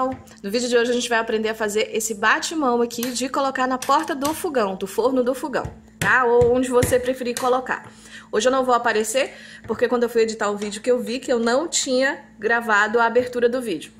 pessoal! No vídeo de hoje a gente vai aprender a fazer esse bate-mão aqui de colocar na porta do fogão, do forno do fogão, tá? Ou onde você preferir colocar. Hoje eu não vou aparecer, porque quando eu fui editar o vídeo que eu vi que eu não tinha gravado a abertura do vídeo.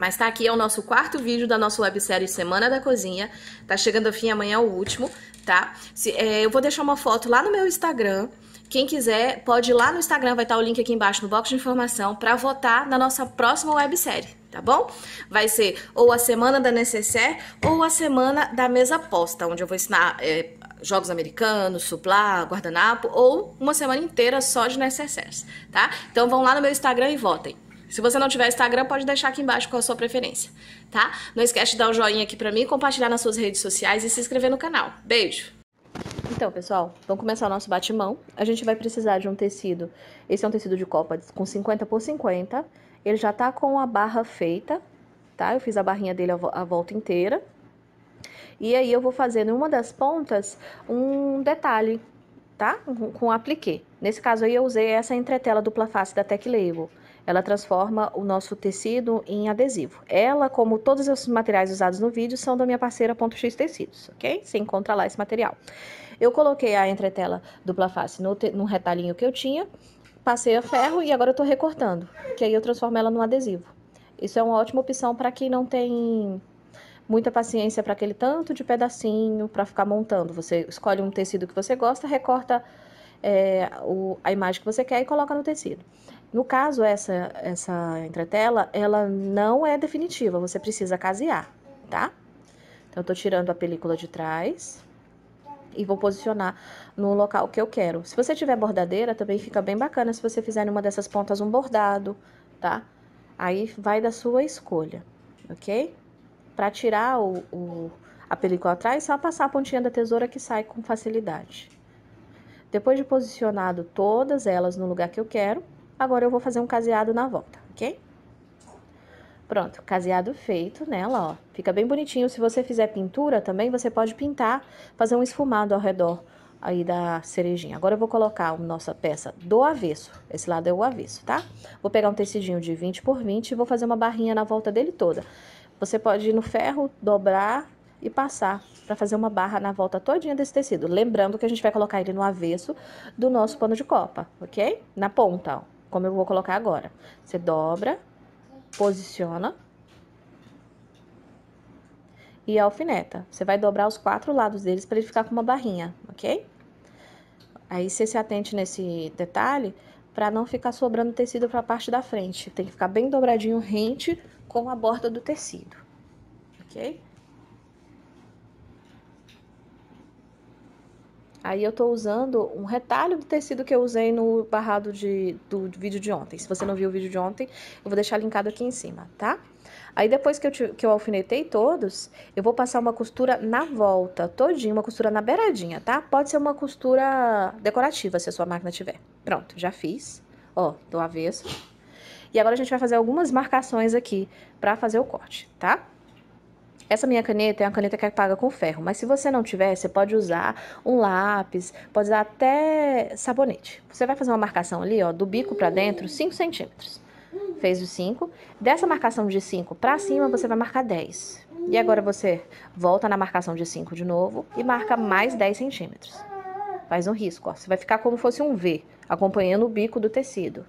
Mas tá aqui, é o nosso quarto vídeo da nossa websérie Semana da Cozinha. Tá chegando ao fim, amanhã é o último, tá? Se, é, eu vou deixar uma foto lá no meu Instagram. Quem quiser, pode ir lá no Instagram, vai estar o link aqui embaixo no box de informação, para votar na nossa próxima websérie tá bom? Vai ser ou a semana da necessaire ou a semana da mesa posta, onde eu vou ensinar é, jogos americanos, suplá, guardanapo, ou uma semana inteira só de necessaires, tá? Então vão lá no meu Instagram e votem. Se você não tiver Instagram, pode deixar aqui embaixo qual a sua preferência, tá? Não esquece de dar um joinha aqui pra mim, compartilhar nas suas redes sociais e se inscrever no canal. Beijo! Então, pessoal, vamos começar o nosso batimão. A gente vai precisar de um tecido. Esse é um tecido de copa com 50 por 50. Ele já tá com a barra feita, tá? Eu fiz a barrinha dele a volta inteira. E aí eu vou fazendo em uma das pontas um detalhe, tá? Com aplique. Nesse caso aí eu usei essa entretela dupla face da Tech Label. Ela transforma o nosso tecido em adesivo. Ela, como todos os materiais usados no vídeo, são da minha parceira X Tecidos, ok? Você encontra lá esse material. Eu coloquei a entretela dupla face no, no retalhinho que eu tinha passei a ferro e agora eu estou recortando, que aí eu transformo ela num adesivo. Isso é uma ótima opção para quem não tem muita paciência para aquele tanto de pedacinho para ficar montando. Você escolhe um tecido que você gosta, recorta é, o, a imagem que você quer e coloca no tecido. No caso, essa, essa entretela, ela não é definitiva, você precisa casear, tá? Então, eu tô tirando a película de trás e vou posicionar no local que eu quero. Se você tiver bordadeira, também fica bem bacana se você fizer em uma dessas pontas um bordado, tá? Aí vai da sua escolha, ok? Para tirar o, o, a película atrás, só passar a pontinha da tesoura que sai com facilidade. Depois de posicionado todas elas no lugar que eu quero, agora eu vou fazer um caseado na volta, ok? Pronto, caseado feito nela, ó. Fica bem bonitinho. Se você fizer pintura também, você pode pintar, fazer um esfumado ao redor aí da cerejinha. Agora eu vou colocar a nossa peça do avesso. Esse lado é o avesso, tá? Vou pegar um tecidinho de 20 por 20 e vou fazer uma barrinha na volta dele toda. Você pode ir no ferro, dobrar e passar para fazer uma barra na volta todinha desse tecido. Lembrando que a gente vai colocar ele no avesso do nosso pano de copa, ok? Na ponta, ó, como eu vou colocar agora. Você dobra posiciona e alfineta. Você vai dobrar os quatro lados deles para ele ficar com uma barrinha, ok? Aí você se atente nesse detalhe para não ficar sobrando tecido para a parte da frente. Tem que ficar bem dobradinho rente com a borda do tecido, ok? Aí eu estou usando um retalho do tecido que eu usei no barrado de, do vídeo de ontem. Se você não viu o vídeo de ontem, eu vou deixar linkado aqui em cima, tá? Aí depois que eu, que eu alfinetei todos, eu vou passar uma costura na volta, todinha, uma costura na beiradinha, tá? Pode ser uma costura decorativa, se a sua máquina tiver. Pronto, já fiz. Ó, do avesso. E agora a gente vai fazer algumas marcações aqui pra fazer o corte, tá? Tá? Essa minha caneta é uma caneta que é paga com ferro, mas se você não tiver, você pode usar um lápis, pode usar até sabonete. Você vai fazer uma marcação ali, ó, do bico para dentro, 5 centímetros. Fez os 5. Dessa marcação de 5 para cima, você vai marcar 10. E agora você volta na marcação de 5 de novo e marca mais 10 centímetros. Faz um risco, ó. Você vai ficar como fosse um V, acompanhando o bico do tecido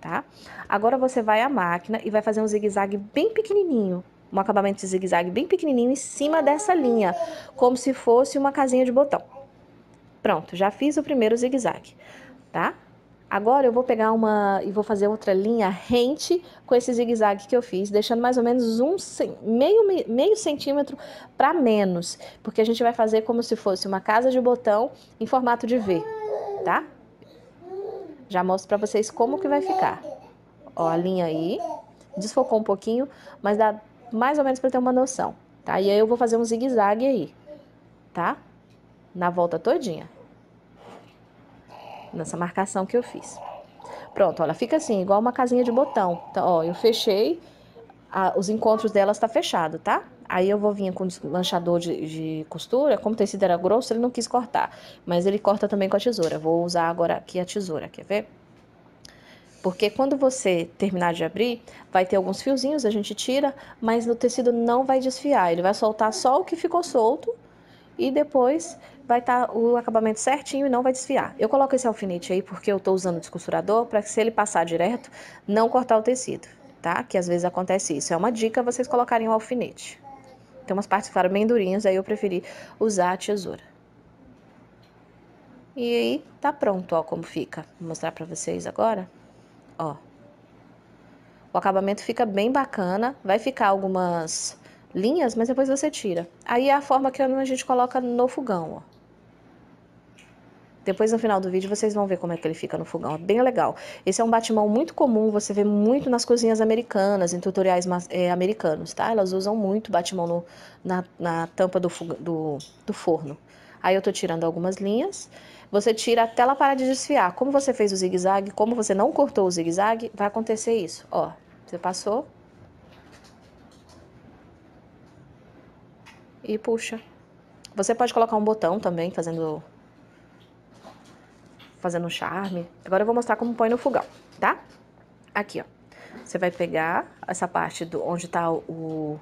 tá? Agora você vai à máquina e vai fazer um zigue-zague bem pequenininho, um acabamento de zigue-zague bem pequenininho em cima dessa linha, como se fosse uma casinha de botão. Pronto, já fiz o primeiro zigue-zague, tá? Agora eu vou pegar uma e vou fazer outra linha rente com esse zigue-zague que eu fiz, deixando mais ou menos um meio, meio centímetro para menos, porque a gente vai fazer como se fosse uma casa de botão em formato de V, tá? Já mostro para vocês como que vai ficar. Ó, a linha aí, desfocou um pouquinho, mas dá mais ou menos para ter uma noção, tá? E aí eu vou fazer um zigue-zague aí, tá? Na volta todinha. Nessa marcação que eu fiz. Pronto, ela fica assim, igual uma casinha de botão. Então, ó, eu fechei, a, os encontros dela está fechado, tá? Aí eu vou vir com desmanchador de, de, costura, como o tecido era grosso, ele não quis cortar. Mas ele corta também com a tesoura. Vou usar agora aqui a tesoura, quer ver? Porque quando você terminar de abrir, vai ter alguns fiozinhos, a gente tira, mas no tecido não vai desfiar, ele vai soltar só o que ficou solto e depois vai estar tá o acabamento certinho e não vai desfiar. Eu coloco esse alfinete aí porque eu estou usando o descosturador para que se ele passar direto, não cortar o tecido, tá? Que às vezes acontece isso. É uma dica vocês colocarem o alfinete. Tem umas partes que ficaram bem durinhas, aí eu preferi usar a tesoura. E aí, tá pronto, ó, como fica. Vou mostrar pra vocês agora ó. O acabamento fica bem bacana, vai ficar algumas linhas, mas depois você tira. Aí é a forma que a gente coloca no fogão, ó. Depois no final do vídeo vocês vão ver como é que ele fica no fogão, é bem legal. Esse é um batimão muito comum, você vê muito nas cozinhas americanas, em tutoriais é, americanos, tá? Elas usam muito batimão no, na, na tampa do, do, do forno. Aí eu tô tirando algumas linhas você tira até ela parar de desfiar. Como você fez o zigue-zague, como você não cortou o zigue-zague, vai acontecer isso. Ó, você passou. E puxa. Você pode colocar um botão também, fazendo fazendo um charme. Agora eu vou mostrar como põe no fogão, tá? Aqui, ó. Você vai pegar essa parte do onde tá o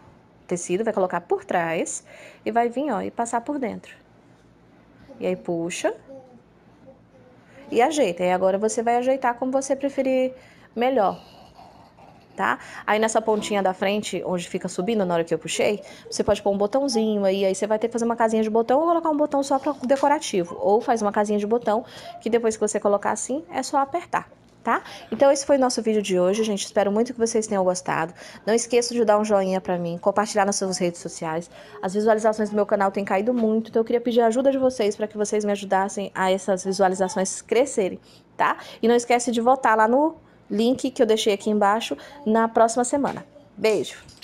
tecido, vai colocar por trás e vai vir, ó, e passar por dentro. E aí puxa e ajeita. E agora você vai ajeitar como você preferir melhor. Tá? Aí nessa pontinha da frente, onde fica subindo na hora que eu puxei, você pode pôr um botãozinho aí, aí você vai ter que fazer uma casinha de botão ou colocar um botão só para decorativo, ou faz uma casinha de botão que depois que você colocar assim, é só apertar tá? Então esse foi o nosso vídeo de hoje, gente. Espero muito que vocês tenham gostado. Não esqueçam de dar um joinha pra mim, compartilhar nas suas redes sociais. As visualizações do meu canal têm caído muito, então eu queria pedir a ajuda de vocês para que vocês me ajudassem a essas visualizações crescerem, tá? E não esquece de votar lá no link que eu deixei aqui embaixo na próxima semana. Beijo!